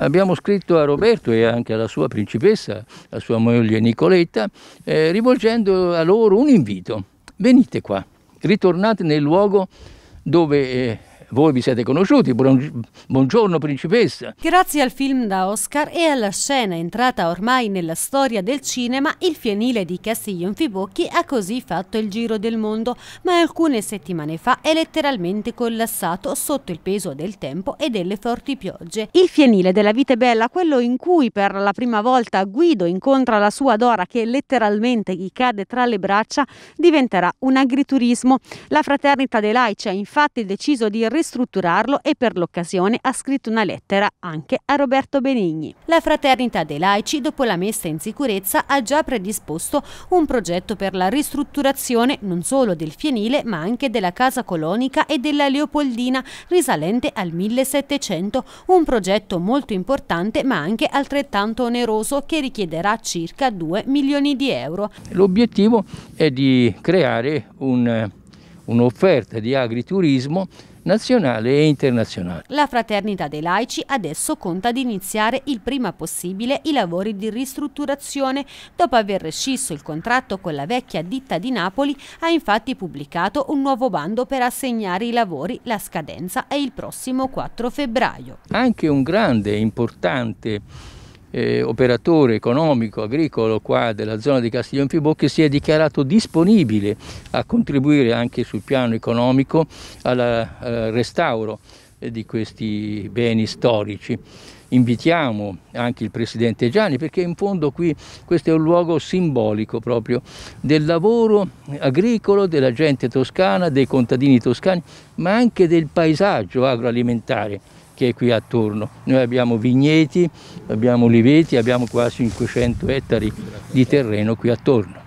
abbiamo scritto a Roberto e anche alla sua principessa, la sua moglie Nicoletta, eh, rivolgendo a loro un invito. Venite qua, ritornate nel luogo dove eh, voi vi siete conosciuti, buongiorno principessa. Grazie al film da Oscar e alla scena entrata ormai nella storia del cinema, il fienile di Castiglion Fibocchi ha così fatto il giro del mondo, ma alcune settimane fa è letteralmente collassato sotto il peso del tempo e delle forti piogge. Il fienile della vite bella, quello in cui per la prima volta Guido incontra la sua Dora che letteralmente gli cade tra le braccia, diventerà un agriturismo. La fraternita dei laici ha infatti deciso di ristrutturarlo e per l'occasione ha scritto una lettera anche a Roberto Benigni. La Fraternità dei Laici, dopo la messa in sicurezza, ha già predisposto un progetto per la ristrutturazione non solo del fienile ma anche della casa colonica e della Leopoldina risalente al 1700, un progetto molto importante ma anche altrettanto oneroso che richiederà circa 2 milioni di euro. L'obiettivo è di creare un'offerta un di agriturismo nazionale e internazionale. La Fraternità dei Laici adesso conta di iniziare il prima possibile i lavori di ristrutturazione. Dopo aver rescisso il contratto con la vecchia ditta di Napoli, ha infatti pubblicato un nuovo bando per assegnare i lavori. La scadenza è il prossimo 4 febbraio. Anche un grande e importante eh, operatore economico, agricolo qua della zona di Castiglione Fibocchi si è dichiarato disponibile a contribuire anche sul piano economico al restauro eh, di questi beni storici. Invitiamo anche il Presidente Gianni perché in fondo qui questo è un luogo simbolico proprio del lavoro agricolo della gente toscana, dei contadini toscani, ma anche del paesaggio agroalimentare che è qui attorno. Noi abbiamo vigneti, abbiamo oliveti, abbiamo quasi 500 ettari di terreno qui attorno.